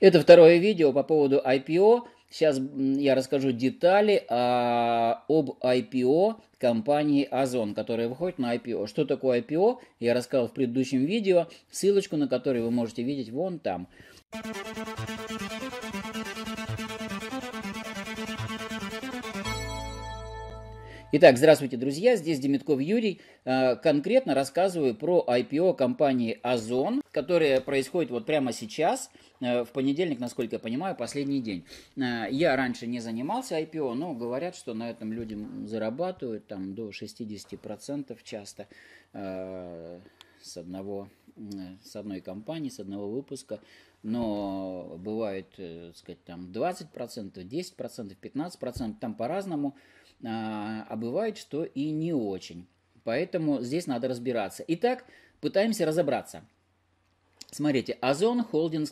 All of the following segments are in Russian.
Это второе видео по поводу IPO. Сейчас я расскажу детали а, об IPO компании Озон, которая выходит на IPO. Что такое IPO, я рассказал в предыдущем видео, ссылочку на который вы можете видеть вон там. Итак, здравствуйте, друзья. Здесь Демитков Юрий. Э, конкретно рассказываю про IPO компании Озон, которая происходит вот прямо сейчас, э, в понедельник, насколько я понимаю, последний день. Э, я раньше не занимался IPO, но говорят, что на этом люди зарабатывают там до 60% часто с одного с одной компании, с одного выпуска, но бывает, так сказать, там 20%, 10%, 15%, там по-разному. А, а бывает, что и не очень. Поэтому здесь надо разбираться. Итак, пытаемся разобраться. Смотрите, Озон Holdings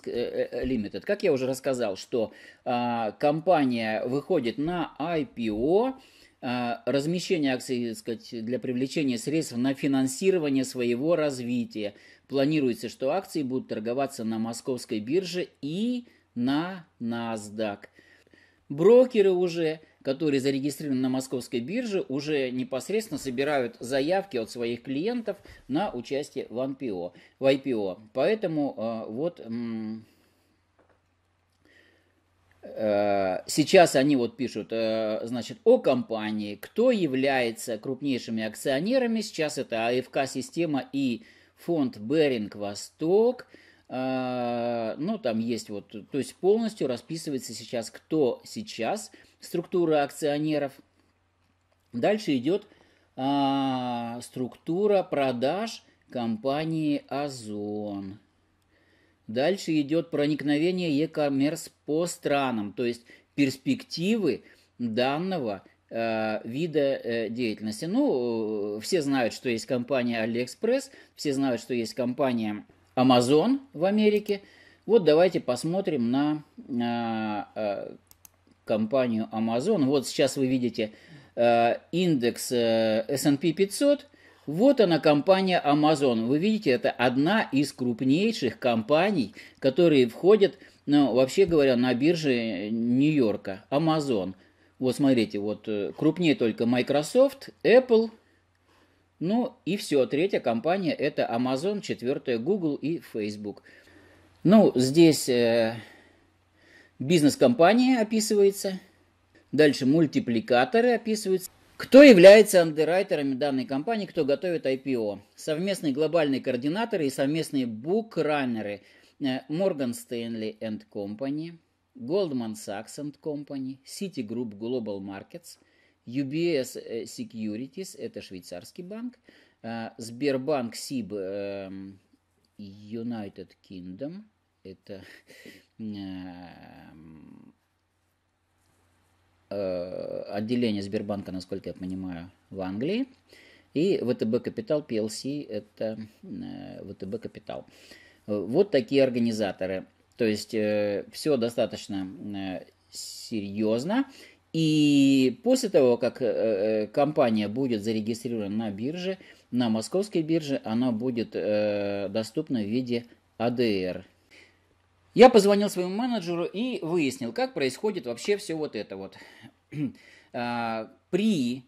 Лимитед, э, э, э, Как я уже рассказал, что э, компания выходит на IPO, э, а, размещение акций так сказать, для привлечения средств на финансирование своего развития. Планируется, что акции будут торговаться на московской бирже и на NASDAQ. Брокеры уже которые зарегистрированы на московской бирже, уже непосредственно собирают заявки от своих клиентов на участие в IPO. В IPO. Поэтому э, вот э, сейчас они вот пишут, э, значит, о компании, кто является крупнейшими акционерами. Сейчас это АФК-система и фонд Беринг Восток. Ну, там есть вот, то есть полностью расписывается сейчас, кто сейчас структура акционеров. Дальше идет а, структура продаж компании Озон. Дальше идет проникновение e-commerce по странам, то есть перспективы данного а, вида э, деятельности. Ну, э, все знают, что есть компания AliExpress, все знают, что есть компания Amazon в Америке. Вот давайте посмотрим на а, а, компанию Amazon. Вот сейчас вы видите э, индекс э, S&P 500. Вот она компания Amazon. Вы видите, это одна из крупнейших компаний, которые входят, ну, вообще говоря, на бирже Нью-Йорка. Amazon. Вот смотрите, вот э, крупнее только Microsoft, Apple, ну и все. Третья компания это Amazon, четвертая Google и Facebook. Ну, здесь... Э, Бизнес компания описывается. Дальше мультипликаторы описываются. Кто является андеррайтерами данной компании, кто готовит IPO? Совместные глобальные координаторы и совместные букранеры э, Morgan Stanley and Company, Goldman Sachs and Company, Citigroup Global Markets, UBS э, Securities, это швейцарский банк, э, Сбербанк Сиб эм, United Kingdom – это эм, э, отделение Сбербанка, насколько я понимаю, в Англии. И ВТБ Капитал PLC – это э, ВТБ Капитал. Вот такие организаторы. То есть э, все достаточно серьезно. И после того, как компания будет зарегистрирована на бирже, на московской бирже, она будет доступна в виде АДР. Я позвонил своему менеджеру и выяснил, как происходит вообще все вот это вот. А, при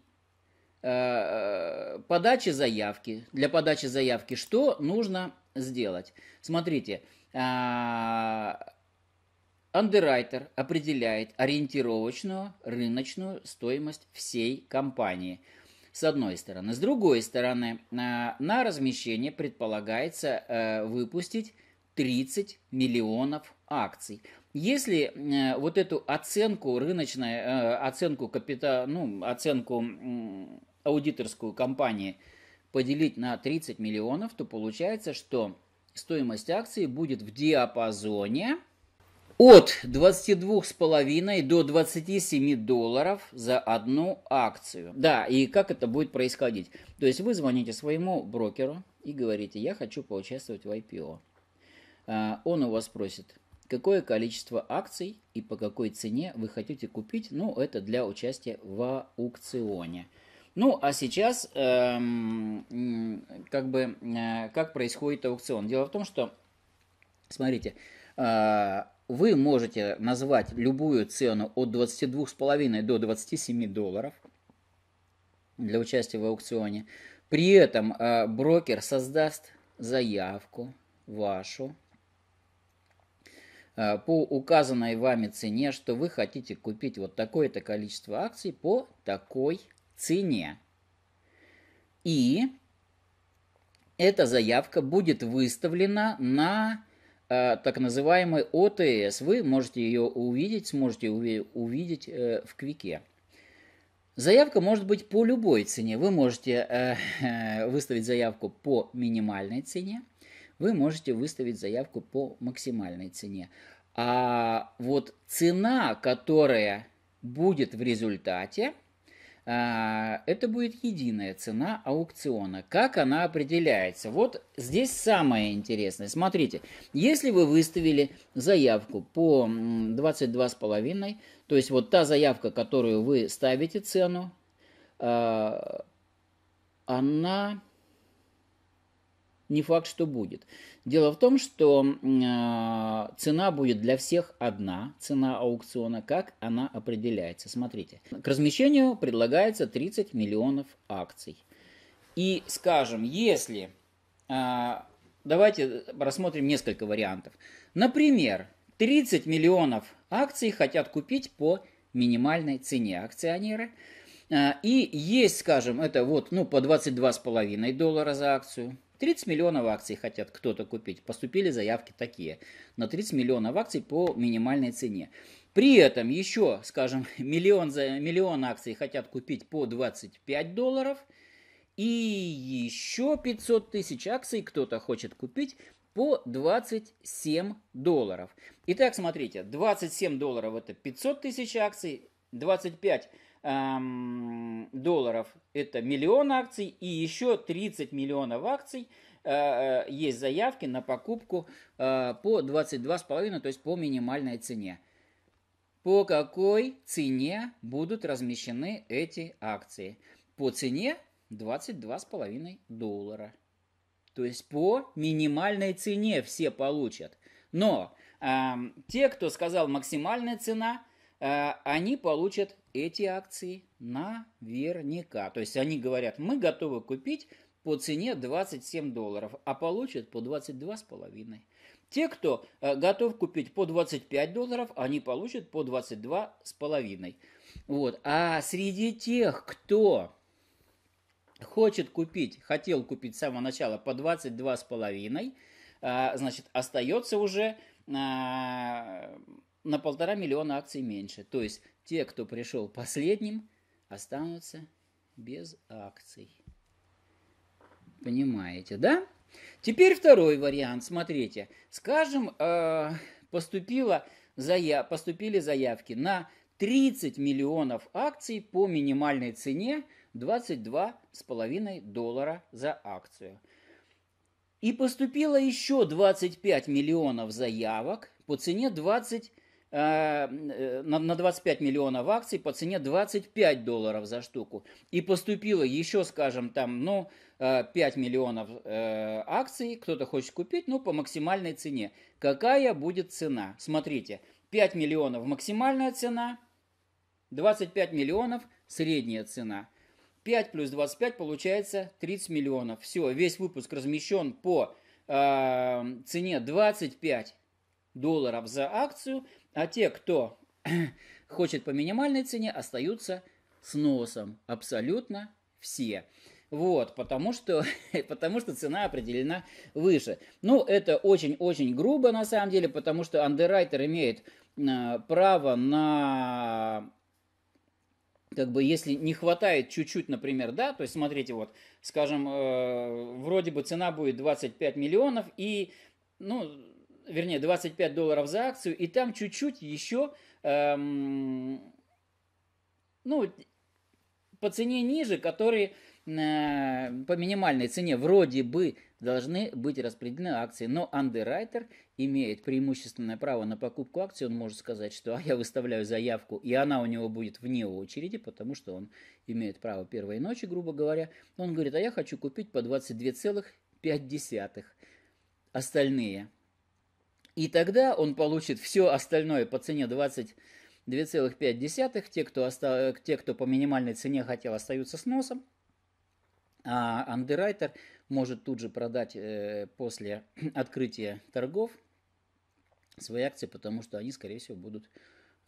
э, подаче заявки, для подачи заявки, что нужно сделать? Смотрите, а, Андеррайтер определяет ориентировочную рыночную стоимость всей компании. С одной стороны. С другой стороны, а, на размещение предполагается э, выпустить 30 миллионов акций. Если э, вот эту оценку рыночную, э, оценку капитала, ну, оценку э, аудиторскую компании поделить на 30 миллионов, то получается, что стоимость акции будет в диапазоне от 22,5 до 27 долларов за одну акцию. Да, и как это будет происходить? То есть вы звоните своему брокеру и говорите, я хочу поучаствовать в IPO. А, он у вас просит, какое количество акций и по какой цене вы хотите купить. Ну, это для участия в аукционе. Ну, а сейчас, эм, как бы, э, как происходит аукцион? Дело в том, что, смотрите, э, вы можете назвать любую цену от 22,5 до 27 долларов для участия в аукционе. При этом э, брокер создаст заявку вашу Э, по указанной вами цене, что вы хотите купить вот такое-то количество акций по такой цене. И эта заявка будет выставлена на э, так называемый ОТС. Вы можете ее увидеть, сможете уви увидеть э, в Квике. Заявка может быть по любой цене. Вы можете э, выставить заявку по минимальной цене – вы можете выставить заявку по максимальной цене. А вот цена, которая будет в результате, а, это будет единая цена аукциона. Как она определяется? Вот здесь самое интересное. Смотрите, если вы выставили заявку по 22,5, то есть вот та заявка, которую вы ставите цену, а, она не факт, что будет. Дело в том, что э, цена будет для всех одна, цена аукциона, как она определяется. Смотрите, к размещению предлагается 30 миллионов акций. И, скажем, если... Э, давайте рассмотрим несколько вариантов. Например, 30 миллионов акций хотят купить по минимальной цене акционеры. А, и есть, скажем, это вот ну, по 22,5 доллара за акцию – 30 миллионов акций хотят кто-то купить. Поступили заявки такие. На 30 миллионов акций по минимальной цене. При этом еще, скажем, миллион, за, миллион акций хотят купить по 25 долларов. И еще 500 тысяч акций кто-то хочет купить по 27 долларов. Итак, смотрите, 27 долларов это 500 тысяч акций, 25 эм, долларов это миллион акций и еще 30 миллионов акций э, э, есть заявки на покупку э, по 22,5, то есть по минимальной цене. По какой цене будут размещены эти акции? По цене 22,5 доллара. То есть по минимальной цене все получат. Но э, те, кто сказал максимальная цена, Э, они получат эти акции наверняка. То есть они говорят, мы готовы купить по цене 27 долларов, а получат по 22,5. Те, кто э, готов купить по 25 долларов, они получат по 22,5. Вот. А среди тех, кто хочет купить, хотел купить с самого начала по 22,5, э, значит, остается уже на полтора миллиона акций меньше. То есть те, кто пришел последним, останутся без акций. Понимаете, да? Теперь второй вариант. Смотрите, скажем, э, поступило заяв... поступили заявки на 30 миллионов акций по минимальной цене 22,5 доллара за акцию. И поступило еще 25 миллионов заявок по цене 20 Э, э, на 25 миллионов акций по цене 25 долларов за штуку. И поступило еще, скажем, там, ну, 5 э, миллионов акций, кто-то хочет купить, ну, по максимальной цене. Какая будет цена? Смотрите, 5 миллионов максимальная цена, 25 миллионов средняя цена. 5 плюс 25 получается 30 миллионов. Все, весь выпуск размещен по цене 25 долларов за акцию – а те, кто хочет по минимальной цене, остаются с носом. Абсолютно все. Вот, потому что, потому что цена определена выше. Ну, это очень-очень грубо на самом деле, потому что андеррайтер имеет э, право на как бы если не хватает чуть-чуть, например, да, то есть смотрите, вот, скажем, э, вроде бы цена будет 25 миллионов, и, ну, вернее, 25 долларов за акцию, и там чуть-чуть еще, эм, ну, по цене ниже, которые э, по минимальной цене вроде бы должны быть распределены акции, но андеррайтер имеет преимущественное право на покупку акций, он может сказать, что а, я выставляю заявку, и она у него будет вне очереди, потому что он имеет право первой ночи, грубо говоря. Он говорит, а я хочу купить по 22,5 остальные и тогда он получит все остальное по цене 22,5. Те, кто, остав... те, кто по минимальной цене хотел, остаются с носом. А андеррайтер может тут же продать э, после открытия торгов свои акции, потому что они, скорее всего, будут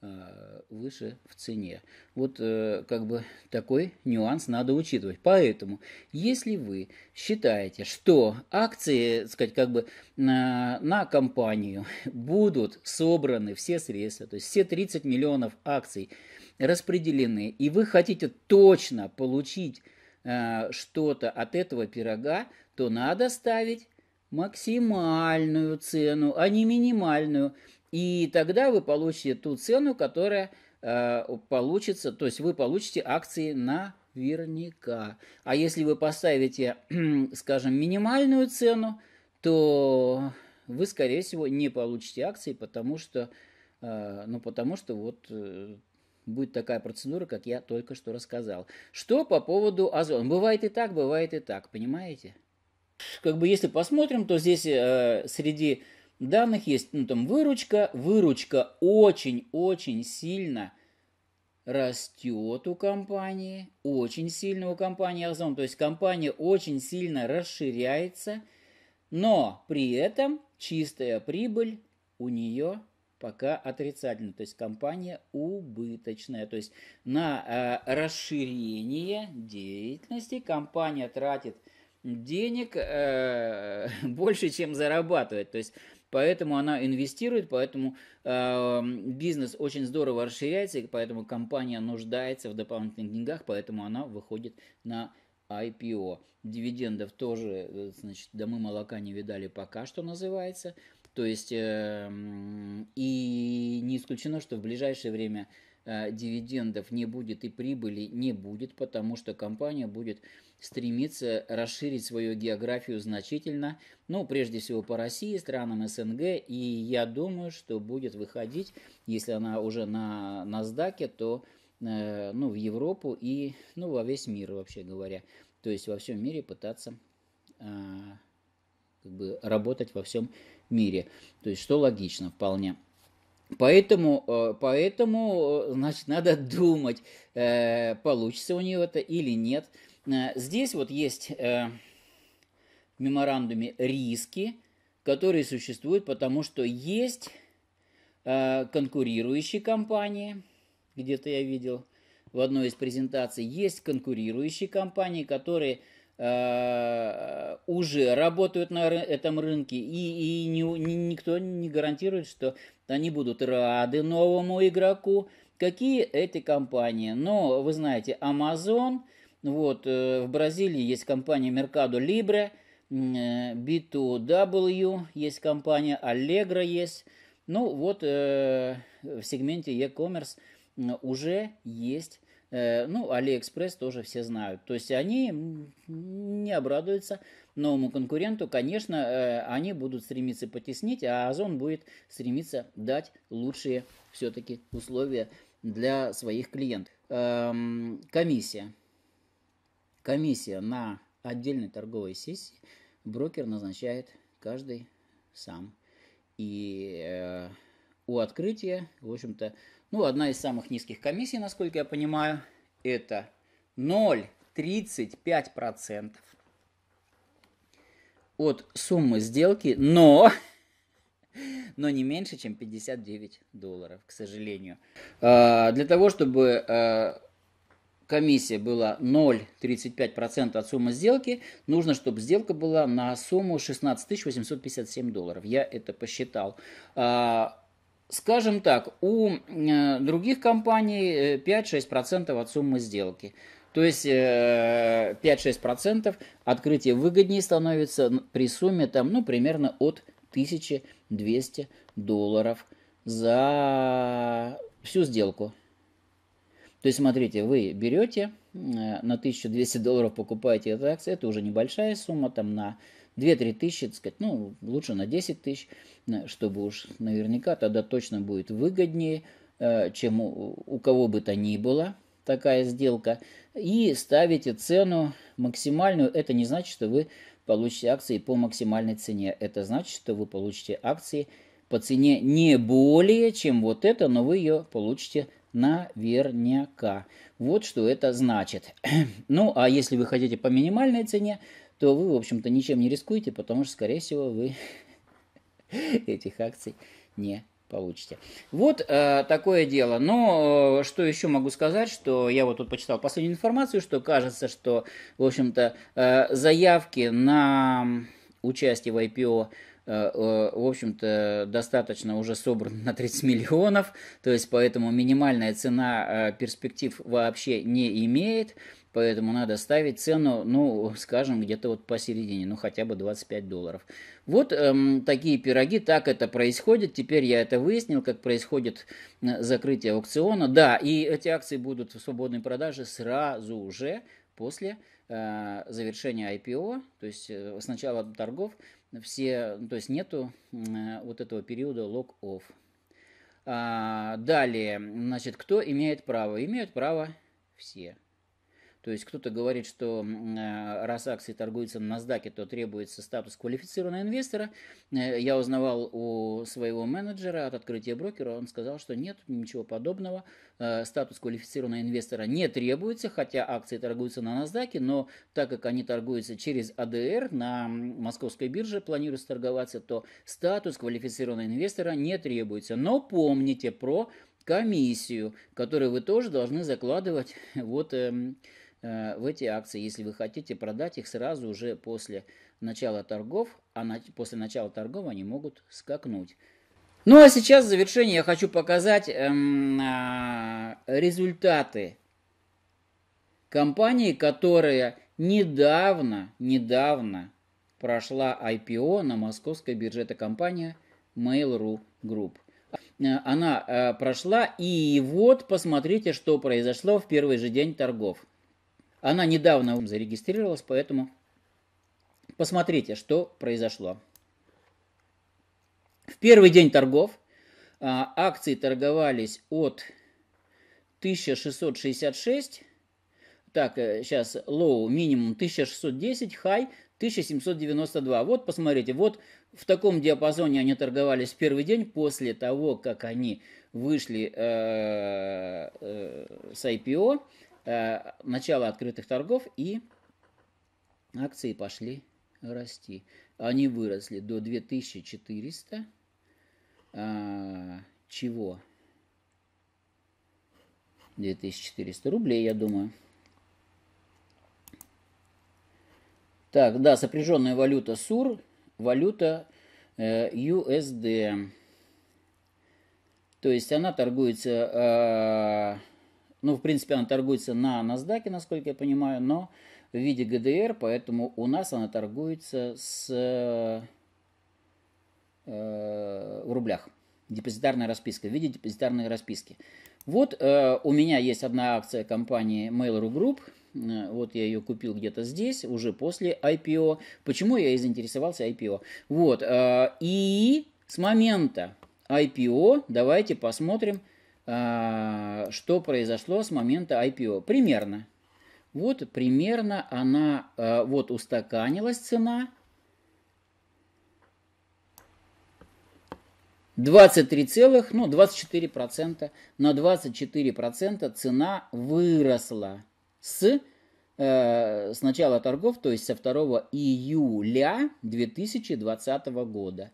Э, выше в цене. Вот э, как бы такой нюанс надо учитывать. Поэтому, если вы считаете, что акции, так сказать, как бы на, э, на компанию будут собраны все средства, то есть все 30 миллионов акций распределены, и вы хотите точно получить что-то от этого пирога, то надо ставить максимальную цену, а не минимальную. И тогда вы получите ту цену, которая э, получится, то есть вы получите акции наверняка. А если вы поставите, скажем, минимальную цену, то вы, скорее всего, не получите акции, потому что, э, ну, потому что вот э, будет такая процедура, как я только что рассказал. Что по поводу озона? Бывает и так, бывает и так, понимаете? Как бы если посмотрим, то здесь э, среди данных есть, ну там выручка, выручка очень-очень сильно растет у компании, очень сильно у компании Озон, то есть компания очень сильно расширяется, но при этом чистая прибыль у нее пока отрицательная, то есть компания убыточная, то есть на э, расширение деятельности компания тратит денег э, больше, чем зарабатывает, то есть Поэтому она инвестирует, поэтому э, бизнес очень здорово расширяется, и поэтому компания нуждается в дополнительных деньгах, поэтому она выходит на IPO. Дивидендов тоже, э, значит, домы молока не видали пока что называется. То есть э, и не исключено, что в ближайшее время Э, дивидендов не будет и прибыли не будет, потому что компания будет стремиться расширить свою географию значительно, ну, прежде всего по России, странам СНГ, и я думаю, что будет выходить, если она уже на NASDAQ, то э, ну, в Европу и ну, во весь мир, вообще говоря. То есть во всем мире пытаться э, как бы работать во всем мире. То есть что логично вполне. Поэтому, э, поэтому, э, значит, надо думать, э, получится у него это или нет. Здесь вот есть в меморандуме риски, которые существуют, потому что есть конкурирующие компании, где-то я видел в одной из презентаций, есть конкурирующие компании, которые уже работают на этом рынке, и, и не, никто не гарантирует, что они будут рады новому игроку. Какие эти компании? Но вы знаете, Amazon, вот э, в Бразилии есть компания Mercado Libre, э, B2W есть компания, Allegro есть. Ну вот э, в сегменте e-commerce уже есть, ну, AliExpress тоже все знают. То есть они не обрадуются новому конкуренту, конечно, э, они будут стремиться потеснить, а Озон будет стремиться дать лучшие все-таки условия для своих клиентов. Эм, комиссия. Комиссия на отдельной торговой сессии брокер назначает каждый сам. И э, у открытия, в общем-то, ну, одна из самых низких комиссий, насколько я понимаю, это 0,35% от суммы сделки, но но не меньше, чем 59 долларов, к сожалению. А, для того, чтобы а, комиссия была 0,35% от суммы сделки, нужно, чтобы сделка была на сумму 16 857 долларов. Я это посчитал. А, скажем так, у э, других компаний 5-6% э, от суммы сделки. То есть 5-6% э, открытие выгоднее становится при сумме там, ну, примерно от 1200 долларов за всю сделку. То есть, смотрите, вы берете э, на 1200 долларов покупаете эту акцию, это уже небольшая сумма, там на 2-3 тысячи, так сказать, ну, лучше на 10 тысяч, э, чтобы уж наверняка тогда точно будет выгоднее, чем у кого бы то ни было, такая сделка, и ставите цену максимальную. Это не значит, что вы получите акции по максимальной цене. Это значит, что вы получите акции по цене не более, чем вот это, но вы ее получите наверняка. Вот что это значит. ну, а если вы хотите по минимальной цене, то вы, в общем-то, ничем не рискуете, потому что, скорее всего, вы этих акций не получите. Вот э, такое дело. Но э, что еще могу сказать, что я вот тут почитал последнюю информацию, что кажется, что, в общем-то, э, заявки на участие в IPO э, э, в общем-то, достаточно уже собрано на 30 миллионов, то есть поэтому минимальная цена э, перспектив вообще не имеет. Поэтому надо ставить цену, ну, скажем, где-то вот посередине, ну, хотя бы 25 долларов. Вот эм, такие пироги, так это происходит. Теперь я это выяснил, как происходит э, закрытие аукциона. Да, и эти акции будут в свободной продаже сразу же после э, завершения IPO, то есть э, с начала торгов, все, то есть нету э, вот этого периода лог-офф. А, далее, значит, кто имеет право? Имеют право все. То есть кто-то говорит, что э, раз акции торгуются на NASDAQ, то требуется статус квалифицированного инвестора. Э, я узнавал у своего менеджера от открытия брокера, он сказал, что нет, ничего подобного. Э, статус квалифицированного инвестора не требуется, хотя акции торгуются на NASDAQ, но так как они торгуются через АДР на московской бирже, планируется торговаться, то статус квалифицированного инвестора не требуется. Но помните про комиссию, которую вы тоже должны закладывать вот эм, Э, в эти акции, если вы хотите продать их сразу уже после начала торгов, а на, после начала торгов они могут скакнуть. Ну а сейчас в завершение я хочу показать эм, э, результаты компании, которая недавно, недавно прошла IPO на московской бирже. Это компания Mail.ru Group. Э, она э, прошла, и вот посмотрите, что произошло в первый же день торгов. Она недавно зарегистрировалась, поэтому посмотрите, что произошло. В первый день торгов а, акции торговались от 1666, так, э, сейчас low минимум 1610, high 1792. Вот посмотрите, вот в таком диапазоне они торговались в первый день после того, как они вышли э, э, с IPO. Э, начало открытых торгов, и акции пошли расти. Они выросли до 2400 а, чего? 2400 рублей, я думаю. Так, да, сопряженная валюта СУР, валюта э, USD. То есть она торгуется... Э, ну, в принципе, она торгуется на NASDAQ, насколько я понимаю, но в виде ГДР, поэтому у нас она торгуется с, э, в рублях. Депозитарная расписка, в виде депозитарной расписки. Вот э, у меня есть одна акция компании Mail.ru Group. Э, вот я ее купил где-то здесь, уже после IPO. Почему я и заинтересовался IPO? Вот, э, и с момента IPO давайте посмотрим, а, что произошло с момента IPO. Примерно. Вот примерно она, а, вот устаканилась цена. 23 ну, 24%, на 24% цена выросла с, э, с начала торгов, то есть со 2 июля 2020 года.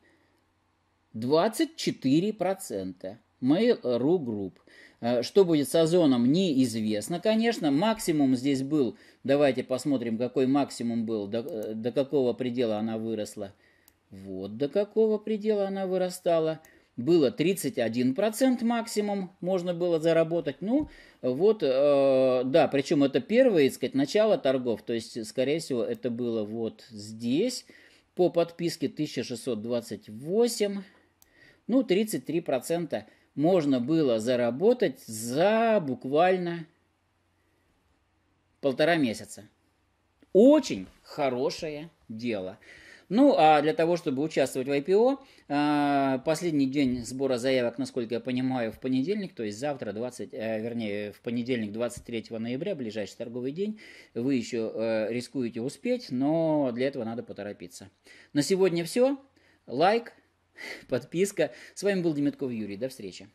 24%. Mail.ru Group. Э, что будет с Озоном, неизвестно, конечно. Максимум здесь был, давайте посмотрим, какой максимум был, до, э, до какого предела она выросла. Вот до какого предела она вырастала. Было 31% максимум, можно было заработать. Ну, вот, э, да, причем это первое, сказать, начало торгов. То есть, скорее всего, это было вот здесь. По подписке 1628, ну, 33% можно было заработать за буквально полтора месяца. Очень хорошее дело. Ну, а для того, чтобы участвовать в IPO, а, последний день сбора заявок, насколько я понимаю, в понедельник, то есть завтра, 20, э, вернее, в понедельник, 23 ноября, ближайший торговый день, вы еще э, рискуете успеть, но для этого надо поторопиться. На сегодня все. Лайк, подписка. С вами был Демятков Юрий. До встречи.